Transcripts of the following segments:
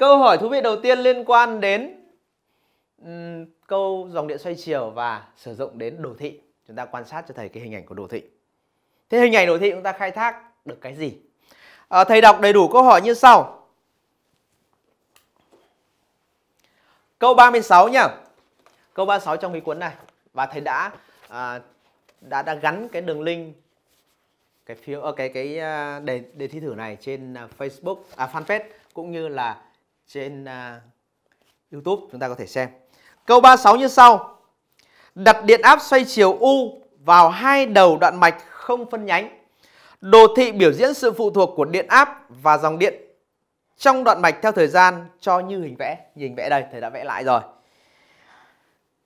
Câu hỏi thú vị đầu tiên liên quan đến um, câu dòng điện xoay chiều và sử dụng đến đồ thị. Chúng ta quan sát cho thầy cái hình ảnh của đồ thị. Thế hình ảnh đồ thị chúng ta khai thác được cái gì? À, thầy đọc đầy đủ câu hỏi như sau. Câu 36 nhá. Câu 36 trong cái cuốn này và thầy đã à, đã đã gắn cái đường link cái phiếu ờ, cái cái à, đề đề thi thử này trên à, Facebook à fanpage cũng như là trên uh, YouTube chúng ta có thể xem. Câu 36 như sau. Đặt điện áp xoay chiều U vào hai đầu đoạn mạch không phân nhánh. Đồ thị biểu diễn sự phụ thuộc của điện áp và dòng điện trong đoạn mạch theo thời gian cho như hình vẽ. Như hình vẽ đây, thầy đã vẽ lại rồi.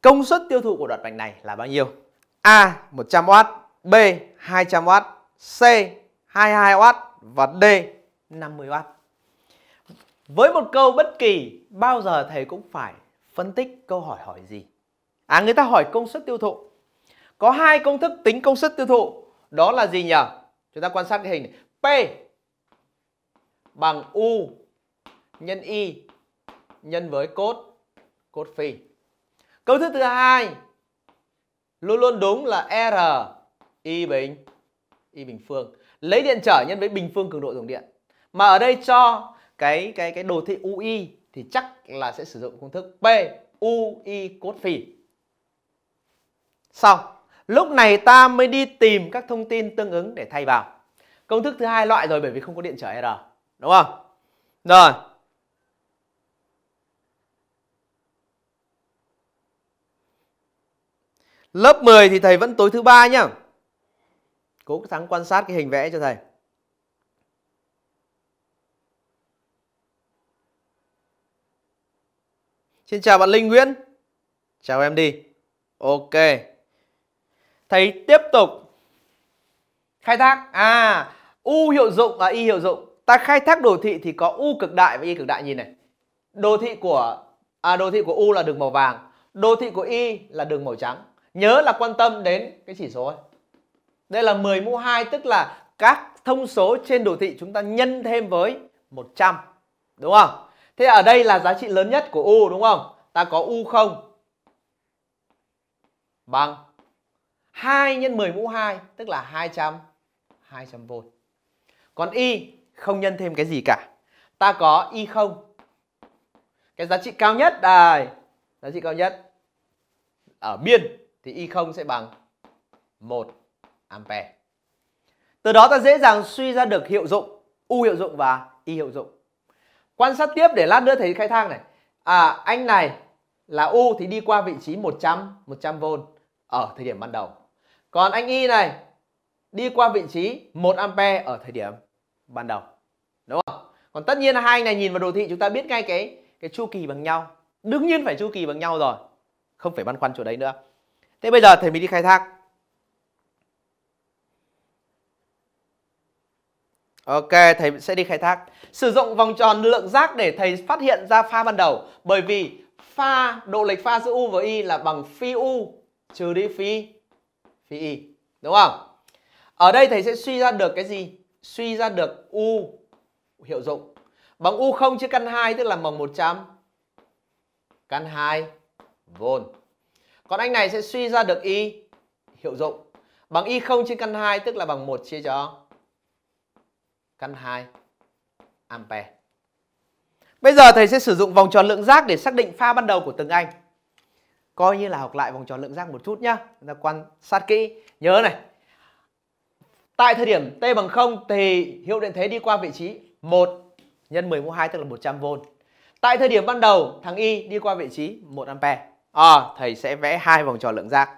Công suất tiêu thụ của đoạn mạch này là bao nhiêu? A 100W, B 200W, C 22W và D 50W. Với một câu bất kỳ, bao giờ thầy cũng phải phân tích câu hỏi hỏi gì. À người ta hỏi công suất tiêu thụ. Có hai công thức tính công suất tiêu thụ. Đó là gì nhỉ? Chúng ta quan sát cái hình này. P bằng U nhân Y nhân với cốt cốt phi. Công thức thứ hai luôn luôn đúng là R Y bình Y bình phương. Lấy điện trở nhân với bình phương cường độ dòng điện. Mà ở đây cho cái cái cái đồ thị UI thì chắc là sẽ sử dụng công thức p PUI cốt phỉ. Sau, lúc này ta mới đi tìm các thông tin tương ứng để thay vào. Công thức thứ hai loại rồi bởi vì không có điện trở R, đúng không? Rồi. Lớp 10 thì thầy vẫn tối thứ ba nhá. Cố gắng quan sát cái hình vẽ cho thầy. Xin chào bạn Linh Nguyễn. Chào em đi. Ok. Thấy tiếp tục khai thác. À, U hiệu dụng và Y hiệu dụng. Ta khai thác đồ thị thì có U cực đại và Y cực đại nhìn này. Đồ thị của à, đồ thị của U là đường màu vàng, đồ thị của Y là đường màu trắng. Nhớ là quan tâm đến cái chỉ số ấy. Đây là 10 mũ 2 tức là các thông số trên đồ thị chúng ta nhân thêm với 100. Đúng không? Thế ở đây là giá trị lớn nhất của U đúng không? Ta có U0 bằng 2 nhân 10 mũ 2 tức là 200 200V. Còn Y không nhân thêm cái gì cả. Ta có Y0. Cái giá trị cao nhất đây, giá trị cao nhất ở biên thì Y0 sẽ bằng 1 ampere. Từ đó ta dễ dàng suy ra được hiệu dụng U hiệu dụng và Y hiệu dụng quan sát tiếp để lát nữa thấy khai thang này à anh này là U thì đi qua vị trí 100 100V ở thời điểm ban đầu còn anh Y này đi qua vị trí 1A ở thời điểm ban đầu đúng không còn tất nhiên hai anh này nhìn vào đồ thị chúng ta biết ngay cái cái chu kỳ bằng nhau đương nhiên phải chu kỳ bằng nhau rồi không phải băn khoăn chỗ đấy nữa thế bây giờ thầy mình đi khai thác Ok, thầy sẽ đi khai thác. Sử dụng vòng tròn lượng giác để thầy phát hiện ra pha ban đầu bởi vì pha độ lệch pha giữa u và y là bằng phi u trừ đi phi phi y, đúng không? Ở đây thầy sẽ suy ra được cái gì? Suy ra được u hiệu dụng bằng u0 chia căn 2 tức là bằng 100 căn 2 V. Còn anh này sẽ suy ra được y hiệu dụng bằng y0 chia căn 2 tức là bằng 1 chia cho căn 2 ampere. Bây giờ thầy sẽ sử dụng vòng tròn lượng giác để xác định pha ban đầu của từng anh. Coi như là học lại vòng tròn lượng giác một chút nhá. Chúng ta quan sát kỹ. Nhớ này. Tại thời điểm T bằng 0 thì hiệu điện thế đi qua vị trí 1 nhân 10 mũ 2 tức là 100V. Tại thời điểm ban đầu thằng Y đi qua vị trí 1 ampere. À, thầy sẽ vẽ hai vòng tròn lượng giác.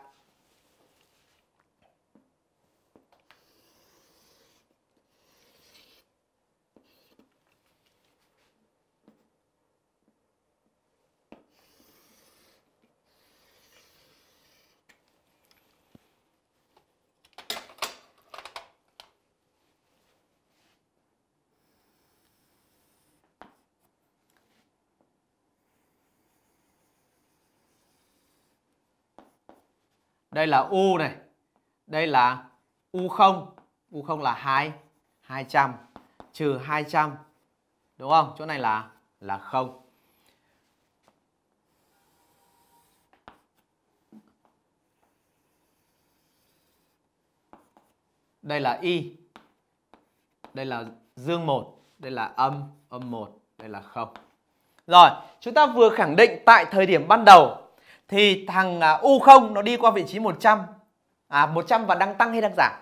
Đây là U này. Đây là U0. U0 là 2. 200 trừ 200. Đúng không? Chỗ này là là 0. Đây là y. Đây là dương 1, đây là âm, âm 1, đây là 0. Rồi, chúng ta vừa khẳng định tại thời điểm ban đầu thì thằng à, U0 nó đi qua vị trí 100 à 100 và đang tăng hay đang giảm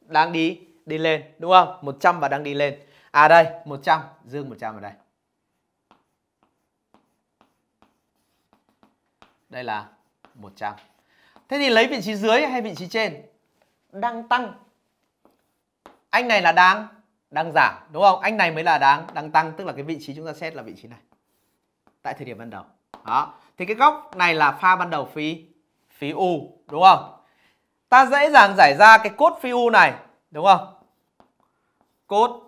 đang đi đi lên đúng không 100 và đang đi lên à đây 100 dương 100 ở đây đây là 100 thế thì lấy vị trí dưới hay vị trí trên đang tăng anh này là đang đang giảm đúng không anh này mới là đang đang tăng tức là cái vị trí chúng ta xét là vị trí này tại thời điểm ban đầu đó thì cái góc này là pha ban đầu phí phí u đúng không? Ta dễ dàng giải ra cái cốt phi u này đúng không? Cốt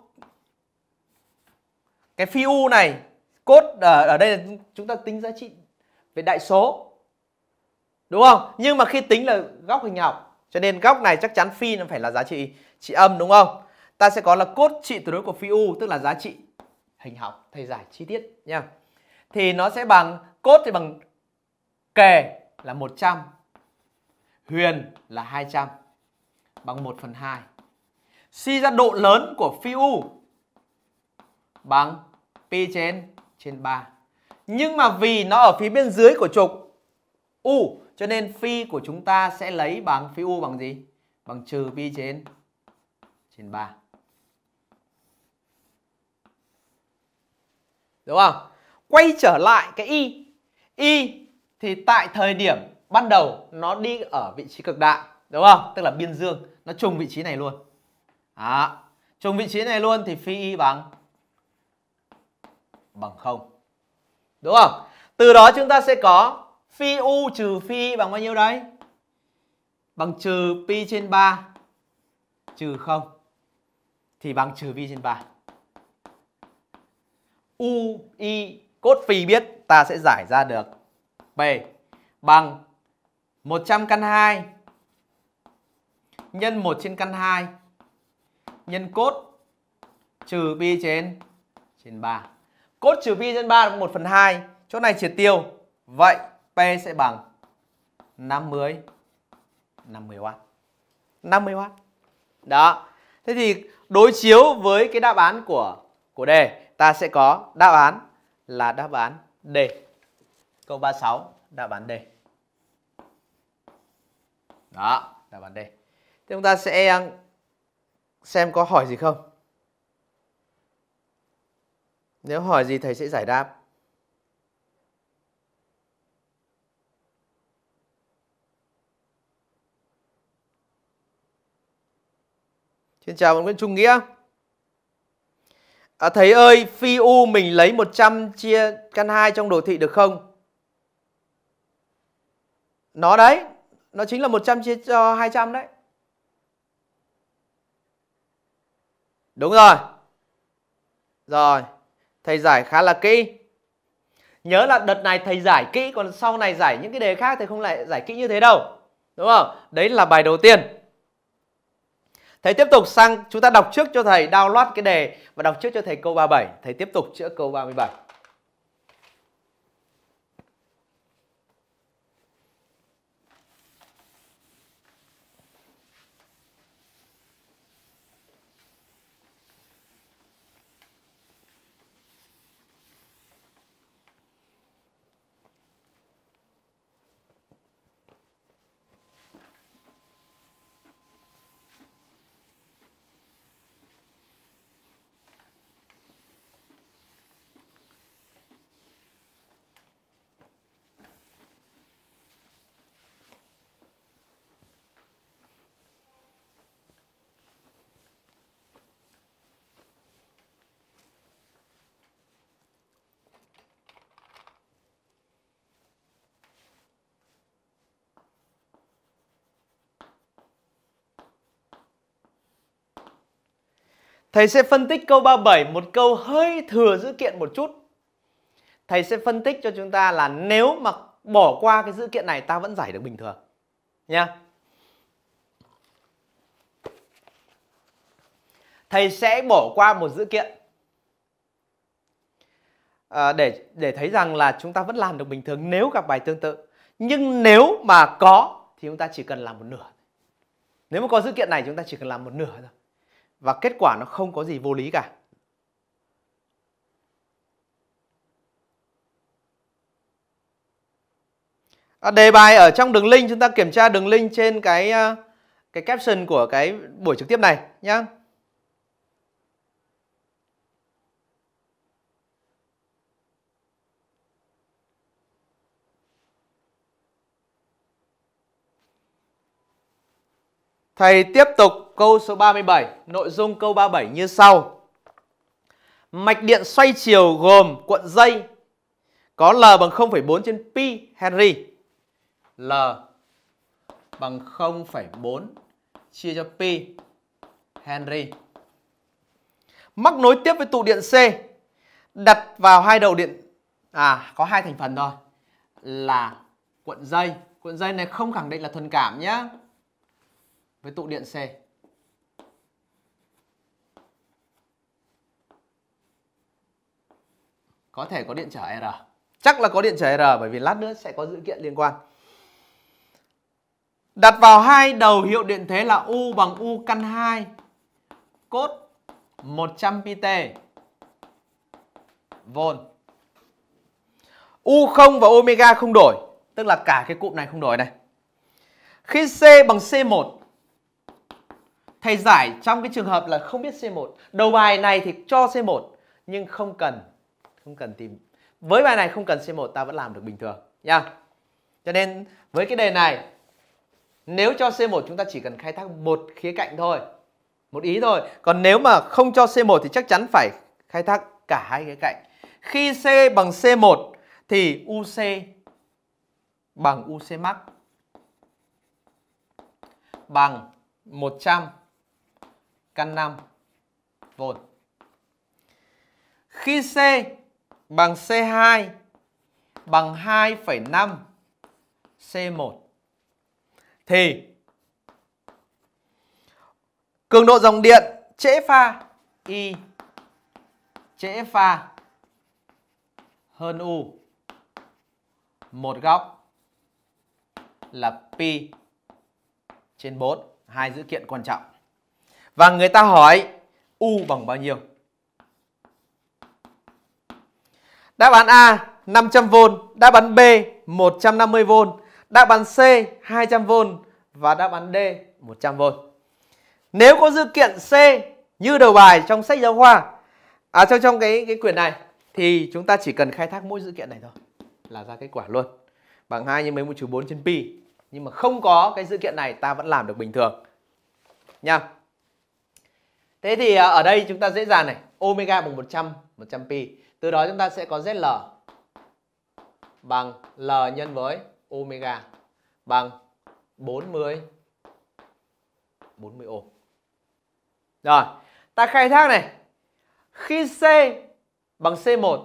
cái phi u này cốt ở, ở đây là chúng ta tính giá trị về đại số đúng không? Nhưng mà khi tính là góc hình học cho nên góc này chắc chắn phi nó phải là giá trị trị âm đúng không? Ta sẽ có là cốt trị tuyệt đối của phi u tức là giá trị hình học thầy giải chi tiết nha thì nó sẽ bằng cốt thì bằng kề là 100 huyền là 200 bằng 1 phần 2 suy ra độ lớn của phi u bằng pi trên trên 3 nhưng mà vì nó ở phía bên dưới của trục u cho nên phi của chúng ta sẽ lấy bằng phi u bằng gì bằng trừ pi trên trên 3 đúng không quay trở lại cái y y thì tại thời điểm ban đầu nó đi ở vị trí cực đại đúng không tức là biên dương nó trùng vị trí này luôn à, trùng vị trí này luôn thì phi y bằng bằng không đúng không từ đó chúng ta sẽ có phi u trừ phi y bằng bao nhiêu đấy bằng trừ pi trên 3 trừ 0 thì bằng trừ pi trên 3 u y cốt phi biết ta sẽ giải ra được B bằng 100 căn 2 nhân 1 trên căn 2 nhân cốt trừ pi trên trên 3. Cốt trừ pi trên 3 là 1 phần 2. Chỗ này triệt tiêu. Vậy P sẽ bằng 50 50W. 50W. Đó. Thế thì đối chiếu với cái đáp án của của đề, ta sẽ có đáp án là đáp án D. Câu 36 đáp án D. Đó, đáp án D. Thế chúng ta sẽ à, xem có hỏi gì không. Nếu hỏi gì thầy sẽ giải đáp. Xin chào bạn Nguyễn Trung Nghĩa. À, thầy ơi, phi u mình lấy 100 chia căn 2 trong đồ thị được không? Nó đấy, nó chính là 100 chia cho 200 đấy. Đúng rồi. Rồi, thầy giải khá là kỹ. Nhớ là đợt này thầy giải kỹ, còn sau này giải những cái đề khác thầy không lại giải kỹ như thế đâu. Đúng không? Đấy là bài đầu tiên. Thầy tiếp tục sang chúng ta đọc trước cho thầy download cái đề và đọc trước cho thầy câu 37, thầy tiếp tục chữa câu 37. Thầy sẽ phân tích câu 37 một câu hơi thừa dữ kiện một chút. Thầy sẽ phân tích cho chúng ta là nếu mà bỏ qua cái dữ kiện này ta vẫn giải được bình thường. Nha. Thầy sẽ bỏ qua một dữ kiện à, để để thấy rằng là chúng ta vẫn làm được bình thường nếu gặp bài tương tự. Nhưng nếu mà có thì chúng ta chỉ cần làm một nửa. Nếu mà có dữ kiện này chúng ta chỉ cần làm một nửa thôi và kết quả nó không có gì vô lý cả. À, đề bài ở trong đường link chúng ta kiểm tra đường link trên cái à, cái caption của cái buổi trực tiếp này nhé. Thầy tiếp tục câu số 37, nội dung câu 37 như sau. Mạch điện xoay chiều gồm cuộn dây có L bằng 0,4 trên pi Henry. L bằng 0,4 chia cho pi Henry. Mắc nối tiếp với tụ điện C đặt vào hai đầu điện à có hai thành phần thôi là cuộn dây, cuộn dây này không khẳng định là thuần cảm nhé với tụ điện C. có thể có điện trở R chắc là có điện trở R bởi vì lát nữa sẽ có dữ kiện liên quan đặt vào hai đầu hiệu điện thế là U bằng U căn 2 cốt 100 pt vôn U0 và omega không đổi tức là cả cái cụm này không đổi này khi C bằng C1 thầy giải trong cái trường hợp là không biết C1 đầu bài này thì cho C1 nhưng không cần không cần tìm với bài này không cần C1 ta vẫn làm được bình thường nha cho nên với cái đề này nếu cho C1 chúng ta chỉ cần khai thác một khía cạnh thôi một ý thôi còn nếu mà không cho C1 thì chắc chắn phải khai thác cả hai khía cạnh khi C bằng C1 thì UC bằng UC max bằng 100 căn 5 V. Khi C bằng C2 bằng 2,5 C1 thì cường độ dòng điện trễ pha Y trễ pha hơn U một góc là pi trên 4 hai dữ kiện quan trọng và người ta hỏi U bằng bao nhiêu Đáp án A 500V, đáp án B 150V, đáp án C 200V và đáp án D 100V. Nếu có dự kiện C như đầu bài trong sách giáo khoa à trong trong cái cái quyển này thì chúng ta chỉ cần khai thác mỗi dự kiện này thôi là ra kết quả luôn. Bằng 2 nhân mấy mũ trừ 4 trên pi. Nhưng mà không có cái dự kiện này ta vẫn làm được bình thường. Nha. Thế thì à, ở đây chúng ta dễ dàng này, omega bằng 100, 100 pi từ đó chúng ta sẽ có ZL bằng L nhân với omega bằng 40 40 ohm. Rồi, ta khai thác này. Khi C bằng C1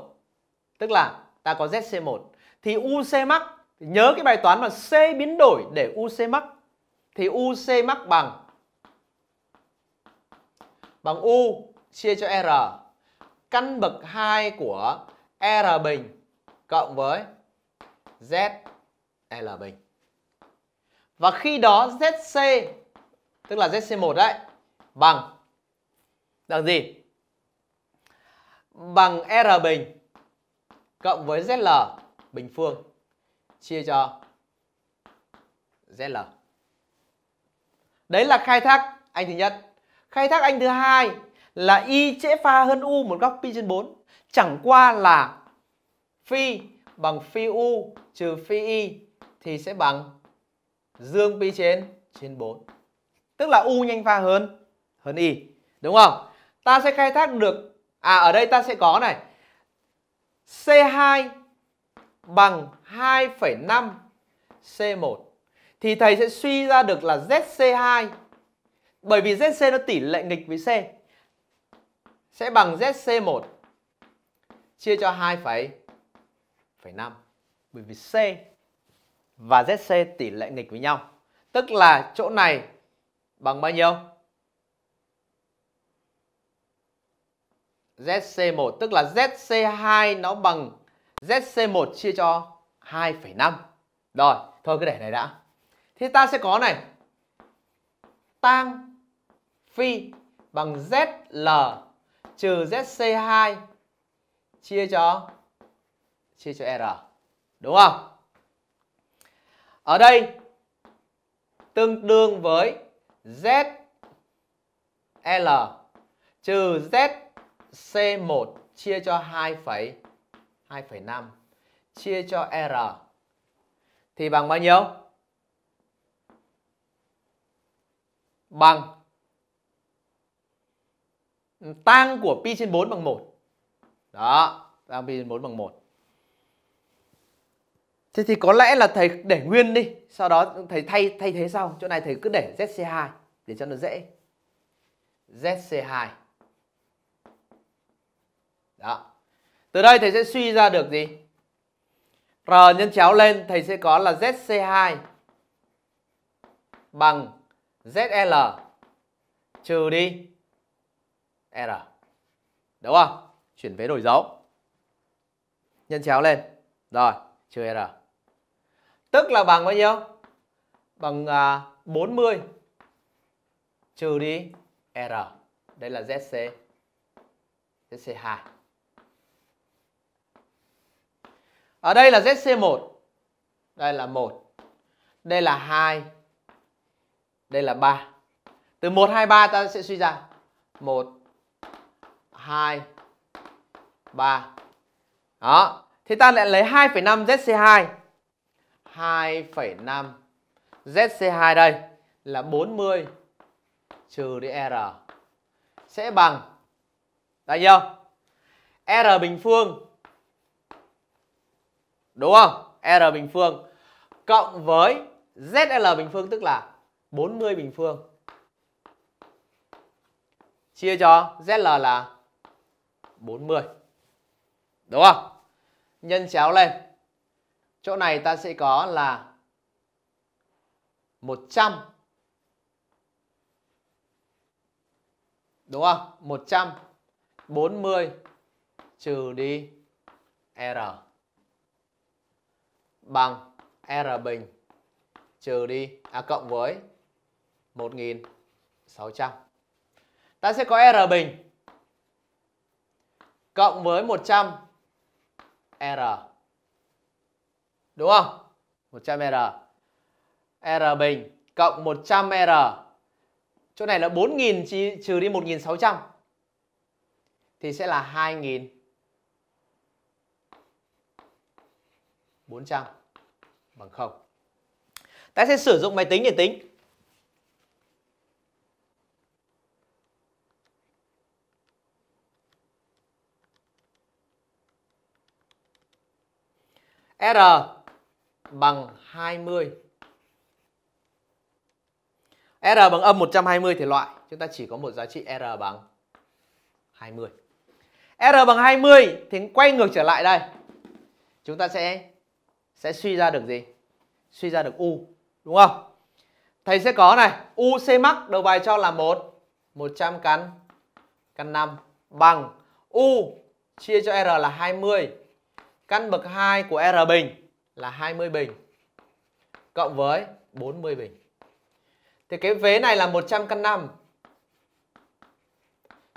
tức là ta có ZC1 thì UC mắc nhớ cái bài toán mà C biến đổi để UC mắc thì UC mắc bằng bằng U chia cho R căn bậc 2 của R bình cộng với z l bình. Và khi đó ZC tức là ZC1 đấy bằng bằng gì? Bằng R bình cộng với ZL bình phương chia cho ZL. Đấy là khai thác anh thứ nhất. Khai thác anh thứ hai là y trễ pha hơn u một góc pi trên 4 chẳng qua là phi bằng phi u trừ phi y thì sẽ bằng dương pi trên trên 4 tức là u nhanh pha hơn hơn y đúng không ta sẽ khai thác được à ở đây ta sẽ có này C2 bằng 2,5 C1 thì thầy sẽ suy ra được là ZC2 bởi vì ZC nó tỷ lệ nghịch với C sẽ bằng ZC1 chia cho 2,5 bởi vì C và ZC tỷ lệ nghịch với nhau. Tức là chỗ này bằng bao nhiêu? ZC1 tức là ZC2 nó bằng ZC1 chia cho 2,5. Rồi, thôi cứ để này đã. Thì ta sẽ có này. Tang phi bằng ZL trừ ZC2 chia cho chia cho R. Đúng không? Ở đây tương đương với ZL trừ ZC1 chia cho 2,2,5 chia cho R thì bằng bao nhiêu? Bằng tang của pi trên 4 bằng 1. Đó, tang pi trên 4 bằng 1. Thế thì có lẽ là thầy để nguyên đi, sau đó thầy thay thay thế sau, chỗ này thầy cứ để ZC2 để cho nó dễ. ZC2. Đó. Từ đây thầy sẽ suy ra được gì? R nhân chéo lên thầy sẽ có là ZC2 bằng ZL trừ đi R. Đúng không? Chuyển vế đổi dấu. Nhân chéo lên. Rồi, trừ R. Tức là bằng bao nhiêu? Bằng à, 40 trừ đi R. Đây là ZC. ZC2. Ở đây là ZC1. Đây là 1. Đây là 2. Đây là 3. Từ 1 2 3 ta sẽ suy ra 1 2 3 đó thế ta lại lấy 2,5 ZC2 2,5 ZC2 đây là 40 trừ đi R sẽ bằng bao nhiêu? R bình phương đúng không? R bình phương cộng với ZL bình phương tức là 40 bình phương chia cho ZL là 40. Đúng không? Nhân chéo lên. Chỗ này ta sẽ có là 100. Đúng không? 100 40 trừ đi R bằng R bình trừ đi à cộng với 1600. Ta sẽ có R bình cộng với 100 R. Đúng không? 100 R. R bình cộng 100 R. Chỗ này là 4.000 trừ đi 1.600 thì sẽ là 2.000 400 bằng 0. Ta sẽ sử dụng máy tính để tính. R bằng 20. R bằng âm 120 thì loại chúng ta chỉ có một giá trị R bằng 20. R bằng 20 thì quay ngược trở lại đây. Chúng ta sẽ sẽ suy ra được gì? Suy ra được U, đúng không? Thầy sẽ có này, U C max đầu bài cho là 1 100 căn căn 5 bằng U chia cho R là 20 căn bậc 2 của R bình là 20 bình cộng với 40 bình. Thì cái vế này là 100 căn 5.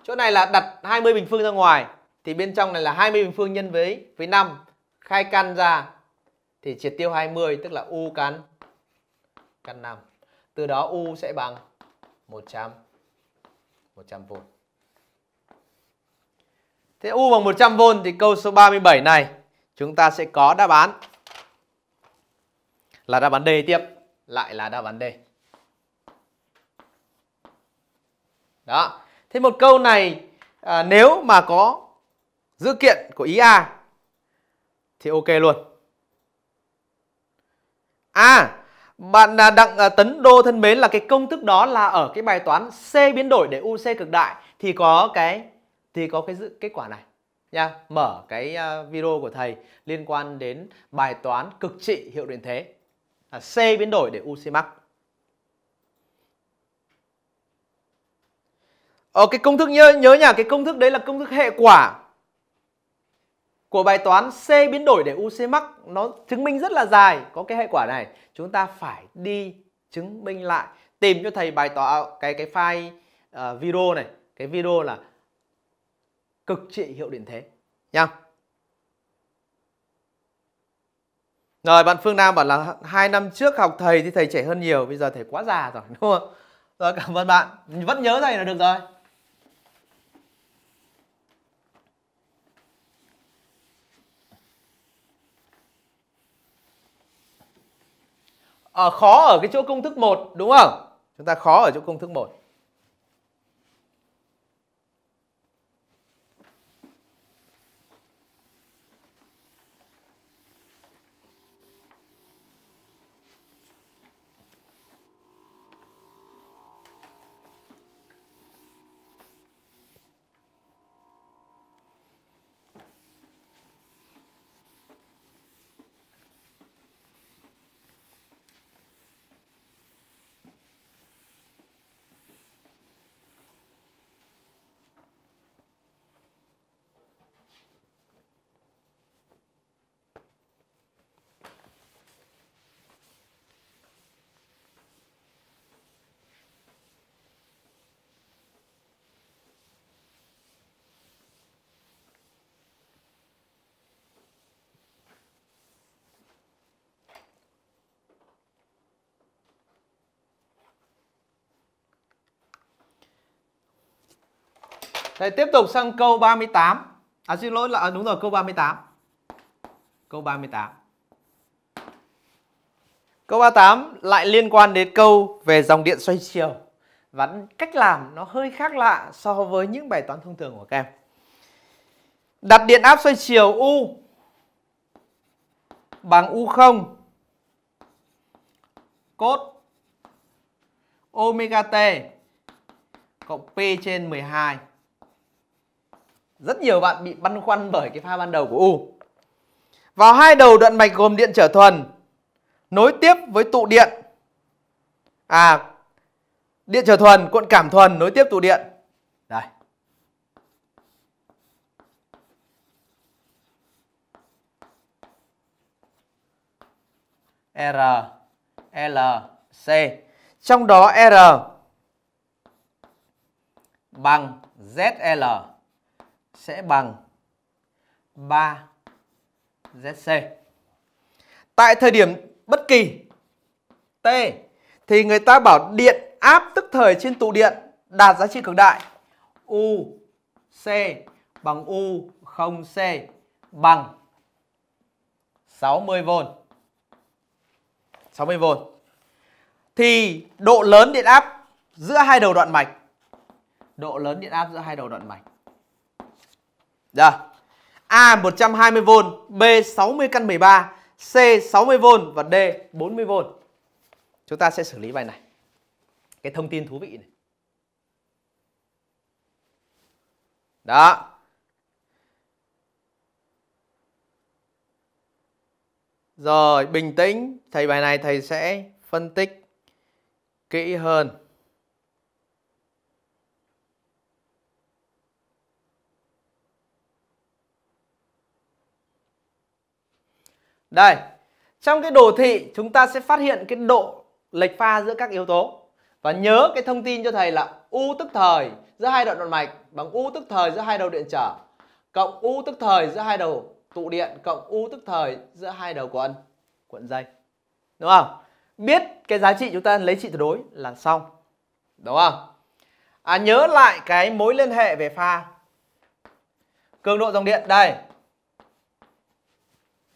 Chỗ này là đặt 20 bình phương ra ngoài thì bên trong này là 20 bình phương nhân với với 5 khai căn ra thì triệt tiêu 20 tức là u căn căn 5. Từ đó u sẽ bằng 100 100V. Thế u bằng 100V thì câu số 37 này chúng ta sẽ có đáp án là đáp án D tiếp lại là đáp án D đó thế một câu này à, nếu mà có dữ kiện của ý A thì ok luôn à bạn đặng à, tấn đô thân mến là cái công thức đó là ở cái bài toán c biến đổi để uc cực đại thì có cái thì có cái dự kết quả này nha mở cái ờ, video của thầy liên quan đến bài toán cực trị hiệu điện thế là C biến đổi để UC mắc Ở ờ, cái công thức nhớ, nhớ nhà cái công thức đấy là công thức hệ quả của bài toán C biến đổi để UC mắc nó chứng minh rất là dài có cái hệ quả này chúng ta phải đi chứng minh lại tìm cho thầy bài toán cái cái file uh, video này cái video là cực trị hiệu điện thế nha rồi bạn Phương Nam bảo là hai năm trước học thầy thì thầy trẻ hơn nhiều bây giờ thầy quá già rồi đúng không rồi cảm ơn bạn vẫn nhớ thầy là được rồi à, khó ở cái chỗ công thức 1 đúng không chúng ta khó ở chỗ công thức 1 đây tiếp tục sang câu 38. À xin lỗi là à, đúng rồi câu 38. Câu 38. Câu 38 lại liên quan đến câu về dòng điện xoay chiều và cách làm nó hơi khác lạ so với những bài toán thông thường của các em. Đặt điện áp xoay chiều U bằng U0 cốt omega t cộng p trên 12 rất nhiều bạn bị băn khoăn bởi cái pha ban đầu của u vào hai đầu đoạn mạch gồm điện trở thuần nối tiếp với tụ điện à điện trở thuần cuộn cảm thuần nối tiếp tụ điện đây R L C trong đó R bằng ZL sẽ bằng 3 ZC. Tại thời điểm bất kỳ T thì người ta bảo điện áp tức thời trên tụ điện đạt giá trị cực đại U C bằng U không c bằng 60V. 60V. Thì độ lớn điện áp giữa hai đầu đoạn mạch độ lớn điện áp giữa hai đầu đoạn mạch dạ A 120V, B 60 căn 13, C 60V và D 40V. Chúng ta sẽ xử lý bài này. Cái thông tin thú vị này. Đó. Rồi, bình tĩnh, thầy bài này thầy sẽ phân tích kỹ hơn. Đây, trong cái đồ thị chúng ta sẽ phát hiện cái độ lệch pha giữa các yếu tố. Và nhớ cái thông tin cho thầy là U tức thời giữa hai đoạn đoạn mạch bằng U tức thời giữa hai đầu điện trở cộng U tức thời giữa hai đầu tụ điện cộng U tức thời giữa hai đầu quận cuộn dây. Đúng không? Biết cái giá trị chúng ta lấy trị tuyệt đối là xong. Đúng không? À, nhớ lại cái mối liên hệ về pha cường độ dòng điện đây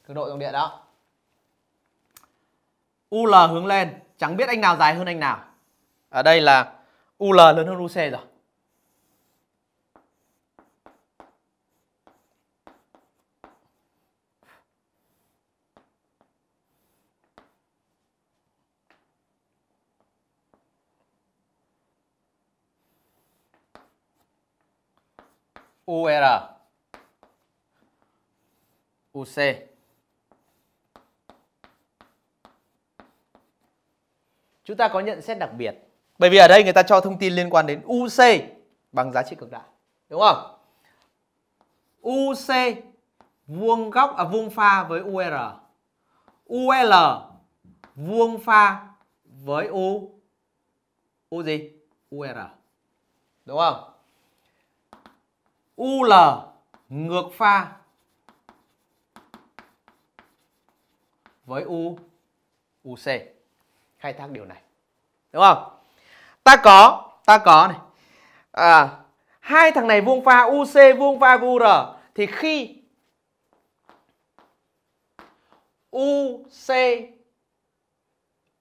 cực độ dòng điện đó UL hướng lên chẳng biết anh nào dài hơn anh nào ở đây là UL lớn hơn UC rồi UR UC chúng ta có nhận xét đặc biệt bởi vì ở đây người ta cho thông tin liên quan đến UC bằng giá trị cực đại đúng không UC vuông góc à, vuông pha với UR UL vuông pha với U U gì UR đúng không UL ngược pha với U UC khai thác điều này đúng không ta có ta có này à, hai thằng này vuông pha UC vuông pha ur thì khi UC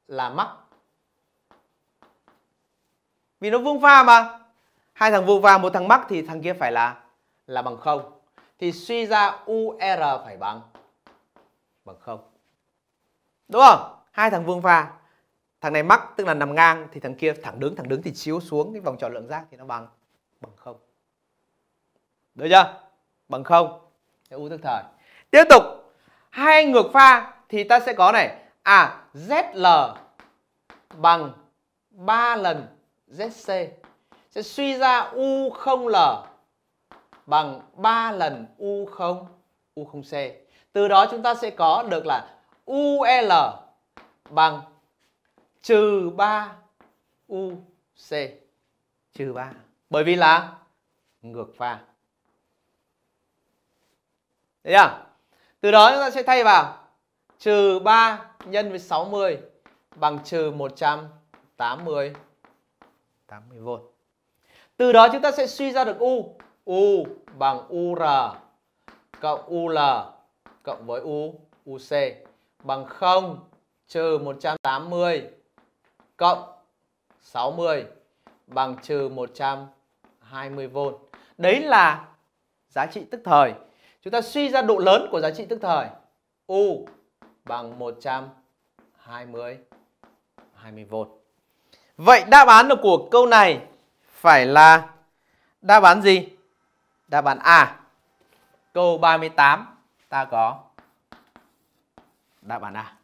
là mắc vì nó vuông pha mà hai thằng vuông pha một thằng mắc thì thằng kia phải là là bằng không thì suy ra UR phải bằng bằng không đúng không hai thằng vuông pha thằng này mắc tức là nằm ngang thì thằng kia thẳng đứng thẳng đứng thì chiếu xuống cái vòng tròn lượng giác thì nó bằng bằng không được chưa bằng không u thức thời tiếp tục hai ngược pha thì ta sẽ có này à zl bằng 3 lần zc sẽ suy ra u không l bằng 3 lần u không u không c từ đó chúng ta sẽ có được là ul bằng trừ 3 UC trừ 3 bởi vì là ngược pha Đấy chưa? Từ đó chúng ta sẽ thay vào trừ 3 nhân với 60 bằng trừ 180 80V. Từ đó chúng ta sẽ suy ra được U. U bằng UR cộng UL cộng với U, UC bằng 0 trừ 180 cộng 60 bằng trừ 120V. Đấy là giá trị tức thời. Chúng ta suy ra độ lớn của giá trị tức thời. U bằng 120 20V. Vậy đáp án của câu này phải là đáp án gì? Đáp án A. Câu 38 ta có đáp án A.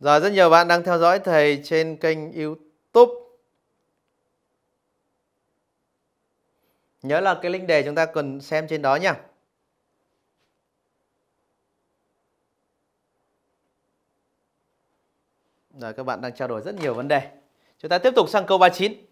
Rồi rất nhiều bạn đang theo dõi thầy trên kênh YouTube. Nhớ là cái link đề chúng ta cần xem trên đó nha. Rồi các bạn đang trao đổi rất nhiều vấn đề. Chúng ta tiếp tục sang câu 39.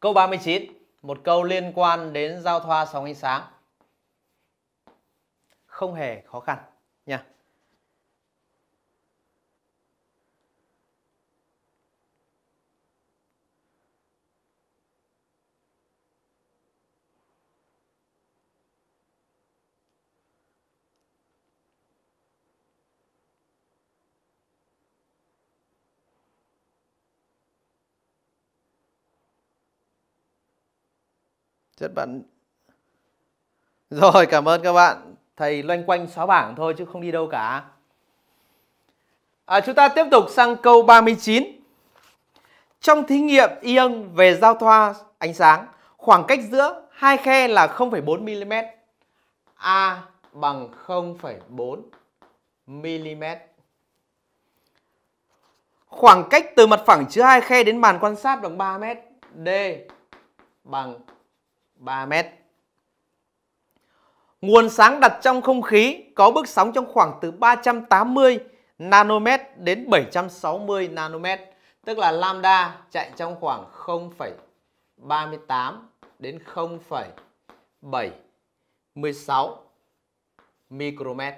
Câu 39, một câu liên quan đến giao thoa sóng ánh sáng. Không hề khó khăn nha. rất bận rồi cảm ơn các bạn thầy loanh quanh xóa bảng thôi chứ không đi đâu cả à, chúng ta tiếp tục sang câu 39 trong thí nghiệm ion về giao thoa ánh sáng khoảng cách giữa hai khe là 0,4 mm a bằng 0,4 mm khoảng cách từ mặt phẳng chứa hai khe đến bàn quan sát bằng 3 m d bằng 3 mét. Nguồn sáng đặt trong không khí có bước sóng trong khoảng từ 380 nanomet đến 760 nanomet, tức là lambda chạy trong khoảng 0,38 đến 0,76 micromet.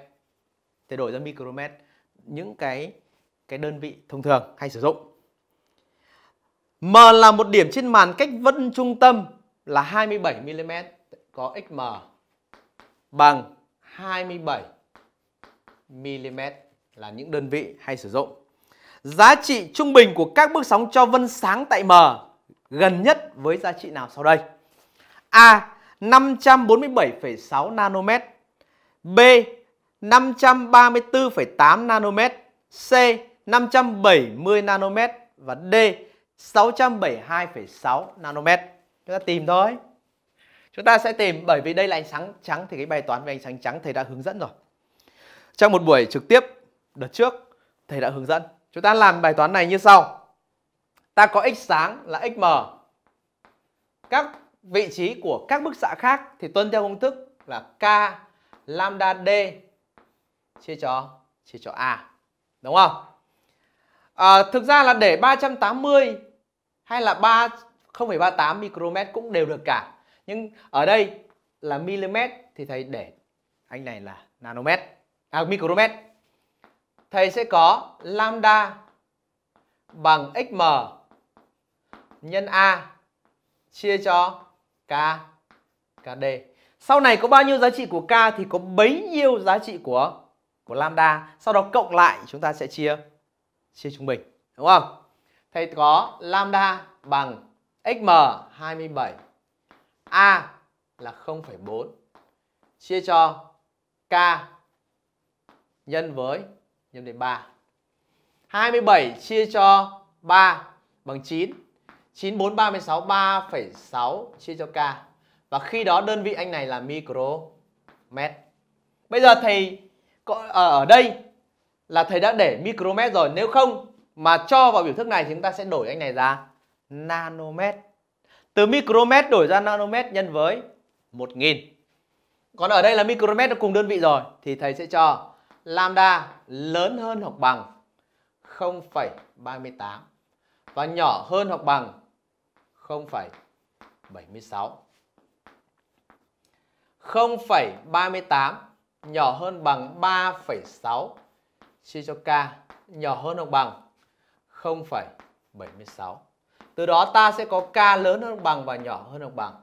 Thì đổi ra micromet những cái cái đơn vị thông thường hay sử dụng. M là một điểm trên màn cách vân trung tâm là 27 mm có XM bằng 27 mm là những đơn vị hay sử dụng. Giá trị trung bình của các bước sóng cho vân sáng tại M gần nhất với giá trị nào sau đây? A. 547,6 nanomet B. 534,8 nanomet C. 570 nanomet và D. 672,6 nanomet chúng ta tìm thôi chúng ta sẽ tìm bởi vì đây là ánh sáng trắng thì cái bài toán về ánh sáng trắng thầy đã hướng dẫn rồi trong một buổi trực tiếp đợt trước thầy đã hướng dẫn chúng ta làm bài toán này như sau ta có x sáng là xm các vị trí của các bức xạ khác thì tuân theo công thức là k lambda d chia cho chia cho a đúng không à, thực ra là để 380 hay là 3 0,38 micromet cũng đều được cả nhưng ở đây là milimet thì thầy để anh này là nanomet à micromet thầy sẽ có lambda bằng xm nhân a chia cho k kd sau này có bao nhiêu giá trị của k thì có bấy nhiêu giá trị của của lambda sau đó cộng lại chúng ta sẽ chia chia trung bình đúng không thầy có lambda bằng XM 27 A là 0,4 chia cho K nhân với nhân đến 3 27 chia cho 3 bằng 9 9, 4, 36, 3,6 chia cho K Và khi đó đơn vị anh này là micromet Bây giờ thầy ờ, ở đây là thầy đã để micromet rồi Nếu không mà cho vào biểu thức này thì chúng ta sẽ đổi anh này ra nanomet. Từ micromet đổi ra nanomet nhân với 1000. Còn ở đây là micromet nó cùng đơn vị rồi thì thầy sẽ cho lambda lớn hơn hoặc bằng 0,38 và nhỏ hơn hoặc bằng 0,76. 0,38 nhỏ hơn bằng 3,6 chia cho k nhỏ hơn hoặc bằng 0,76. Từ đó ta sẽ có k lớn hơn bằng và nhỏ hơn hoặc bằng.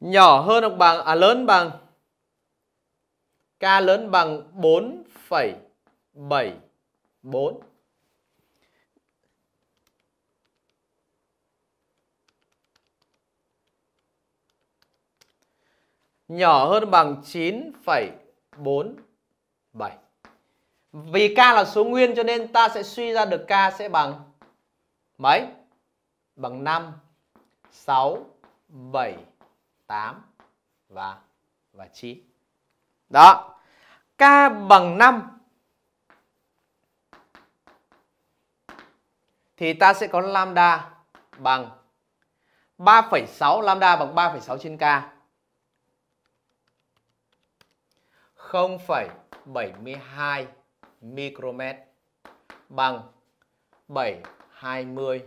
Nhỏ hơn hoặc bằng à lớn bằng k lớn bằng 4,74 nhỏ hơn bằng 9,47. Vì k là số nguyên cho nên ta sẽ suy ra được k sẽ bằng mấy? Bằng 5, 6, 7, 8 và và 9. Đó. K bằng 5 thì ta sẽ có lambda bằng 3,6 lambda bằng 3,6 trên k 0,72 micromet bằng 720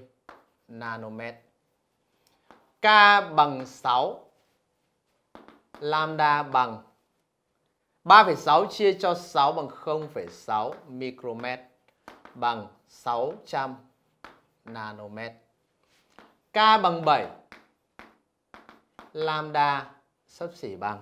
nanomet. K bằng 6, lambda bằng 3,6 chia cho 6 bằng 0,6 micromet bằng 600 nanomet. K bằng 7, lambda sắp xỉ bằng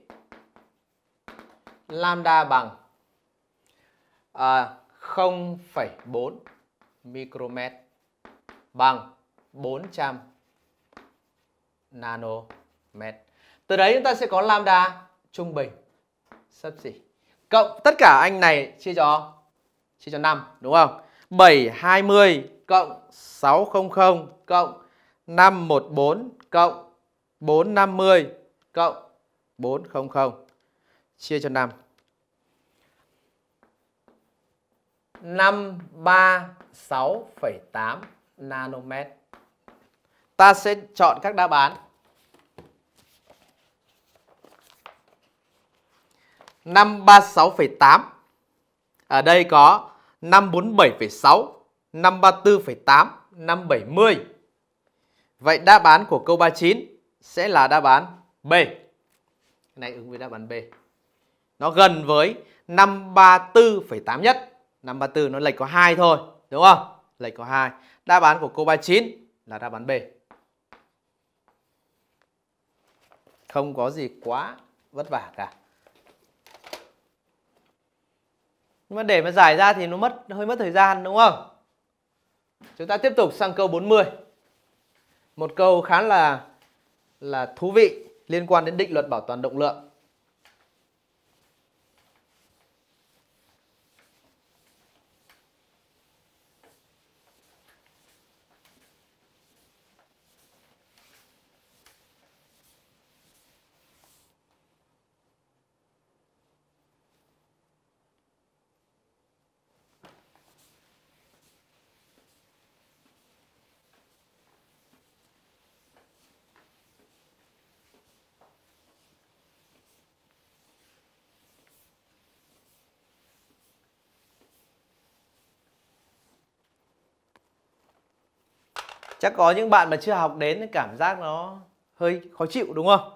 lambda bằng à, 0,4 micromet bằng 400 nanomet. Từ đấy chúng ta sẽ có lambda trung bình sấp xỉ cộng tất cả anh này chia cho chia cho 5 đúng không? 720 cộng 600 cộng 514 cộng 450 cộng 400 chia cho 5. 536,8 nanomet. Ta sẽ chọn các đáp án. 536,8. Ở đây có 547,6, 534,8, 570. Vậy đáp án của câu 39 sẽ là đáp án B. Cái này ứng với đáp án B nó gần với 534,8 nhất. 534 nó lệch có 2 thôi, đúng không? Lệch có 2. Đáp án của cô 39 là đáp án B. Không có gì quá vất vả cả. Nhưng mà để mà giải ra thì nó mất nó hơi mất thời gian đúng không? Chúng ta tiếp tục sang câu 40. Một câu khá là là thú vị liên quan đến định luật bảo toàn động lượng. chắc có những bạn mà chưa học đến thì cảm giác nó hơi khó chịu đúng không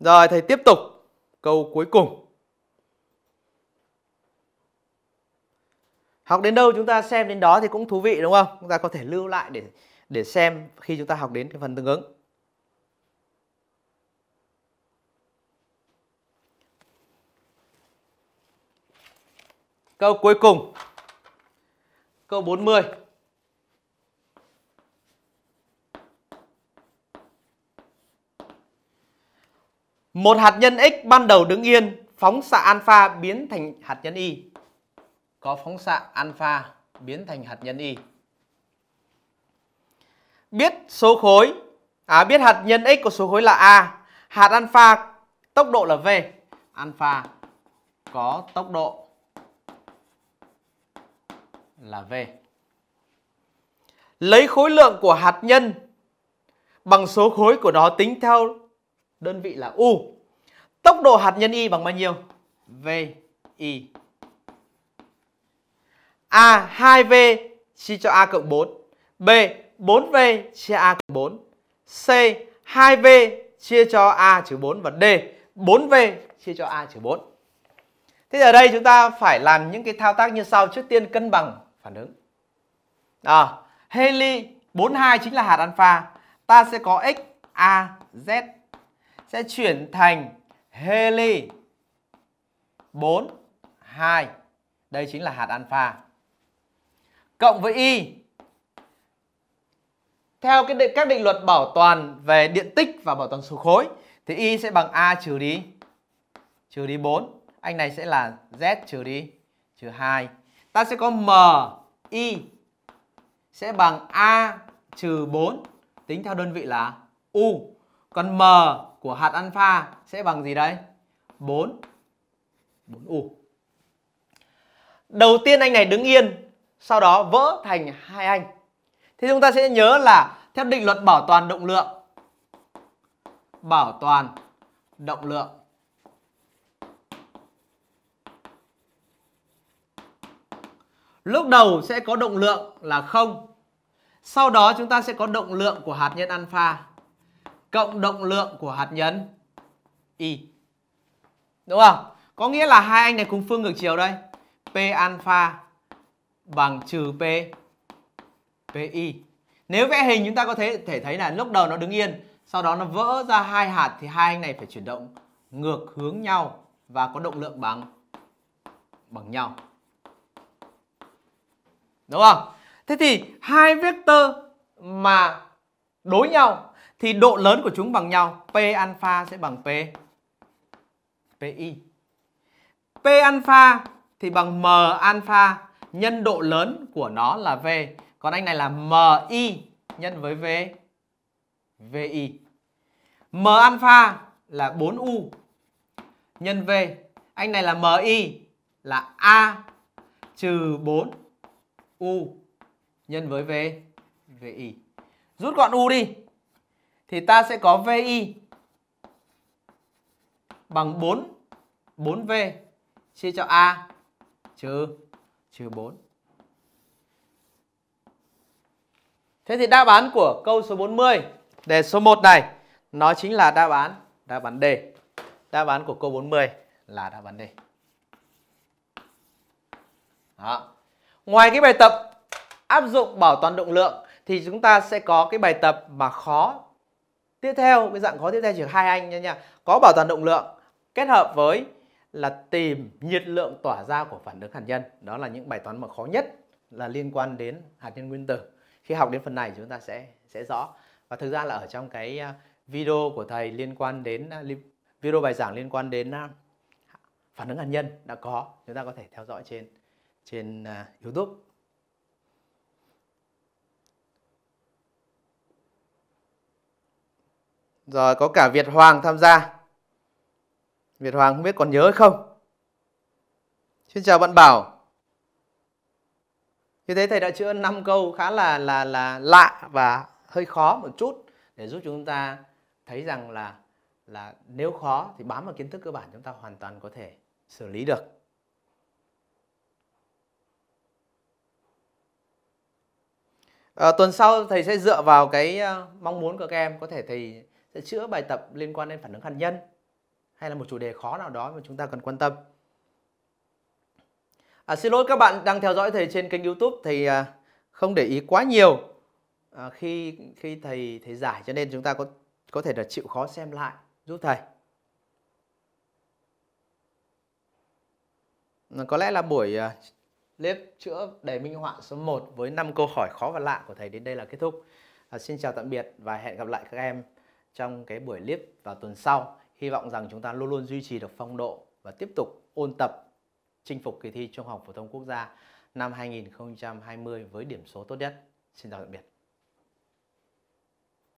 Rồi thầy tiếp tục câu cuối cùng. Học đến đâu chúng ta xem đến đó thì cũng thú vị đúng không? Chúng ta có thể lưu lại để để xem khi chúng ta học đến cái phần tương ứng. Câu cuối cùng. Câu 40. Một hạt nhân x ban đầu đứng yên, phóng xạ alpha biến thành hạt nhân y. Có phóng xạ alpha biến thành hạt nhân y. Biết số khối, à biết hạt nhân x của số khối là a, hạt alpha tốc độ là v. Alpha có tốc độ là V. Lấy khối lượng của hạt nhân bằng số khối của nó tính theo đơn vị là U. Tốc độ hạt nhân Y bằng bao nhiêu? V Y. A 2V chia cho A cộng 4. B 4V chia A cộng 4. C 2V chia cho A trừ 4 và D 4V chia cho A trừ 4. Thế giờ đây chúng ta phải làm những cái thao tác như sau. Trước tiên cân bằng phản ứng. À, heli 42 chính là hạt alpha. Ta sẽ có x a z sẽ chuyển thành heli 4 2. Đây chính là hạt alpha. Cộng với y theo cái định, các định luật bảo toàn về điện tích và bảo toàn số khối thì y sẽ bằng a trừ đi trừ đi 4. Anh này sẽ là z trừ đi trừ 2 ta sẽ có m i sẽ bằng a trừ 4 tính theo đơn vị là u. Còn m của hạt alpha sẽ bằng gì đây 4 4u. Đầu tiên anh này đứng yên, sau đó vỡ thành hai anh. thì chúng ta sẽ nhớ là theo định luật bảo toàn động lượng bảo toàn động lượng Lúc đầu sẽ có động lượng là không. Sau đó chúng ta sẽ có động lượng của hạt nhân alpha cộng động lượng của hạt nhân y. Đúng không? Có nghĩa là hai anh này cùng phương ngược chiều đây. P alpha bằng trừ P PI. Nếu vẽ hình chúng ta có thể thể thấy là lúc đầu nó đứng yên, sau đó nó vỡ ra hai hạt thì hai anh này phải chuyển động ngược hướng nhau và có động lượng bằng bằng nhau. Đúng không? Thế thì hai vectơ mà đối nhau thì độ lớn của chúng bằng nhau. P alpha sẽ bằng P PI. P alpha thì bằng M alpha nhân độ lớn của nó là V. Còn anh này là MI nhân với V VI. M alpha là 4U nhân V. Anh này là MI là A trừ 4 U nhân với V VI. Rút gọn U đi. Thì ta sẽ có VI bằng 4 4V chia cho A trừ trừ 4. Thế thì đáp án của câu số 40 đề số 1 này nó chính là đáp án đáp án D. Đáp án của câu 40 là đáp án D. Đó. Ngoài cái bài tập áp dụng bảo toàn động lượng thì chúng ta sẽ có cái bài tập mà khó tiếp theo, cái dạng khó tiếp theo chỉ hai anh nha nha. Có bảo toàn động lượng kết hợp với là tìm nhiệt lượng tỏa ra của phản ứng hạt nhân. Đó là những bài toán mà khó nhất là liên quan đến hạt nhân nguyên tử. Khi học đến phần này chúng ta sẽ sẽ rõ. Và thực ra là ở trong cái à, video của thầy liên quan đến à, video bài giảng liên quan đến à, phản ứng hạt nhân đã có, chúng ta có thể theo dõi trên trên à, YouTube. Rồi có cả Việt Hoàng tham gia. Việt Hoàng không biết còn nhớ không. Xin chào bạn Bảo. Như thế thầy đã chữa 5 câu khá là là là lạ và hơi khó một chút để giúp chúng ta thấy rằng là là nếu khó thì bám vào kiến thức cơ bản chúng ta hoàn toàn có thể xử lý được. À, tuần sau thầy sẽ dựa vào cái ờ, mong muốn của các em có thể thầy sẽ chữa bài tập liên quan đến phản ứng hạt nhân hay là một chủ đề khó nào đó mà chúng ta cần quan tâm. À, xin lỗi các bạn đang theo dõi thầy trên kênh YouTube thầy à, không để ý quá nhiều à, khi khi thầy thầy giải cho nên chúng ta có có thể là chịu khó xem lại giúp thầy. À, có lẽ là buổi à, clip chữa đề minh họa số 1 với 5 câu hỏi khó và lạ của thầy đến đây là kết thúc. À, xin chào tạm biệt và hẹn gặp lại các em trong cái buổi clip vào tuần sau. Hy vọng rằng chúng ta luôn luôn duy trì được phong độ và tiếp tục ôn tập chinh phục kỳ thi Trung học phổ thông quốc gia năm 2020 với điểm số tốt nhất. Xin chào tạm biệt.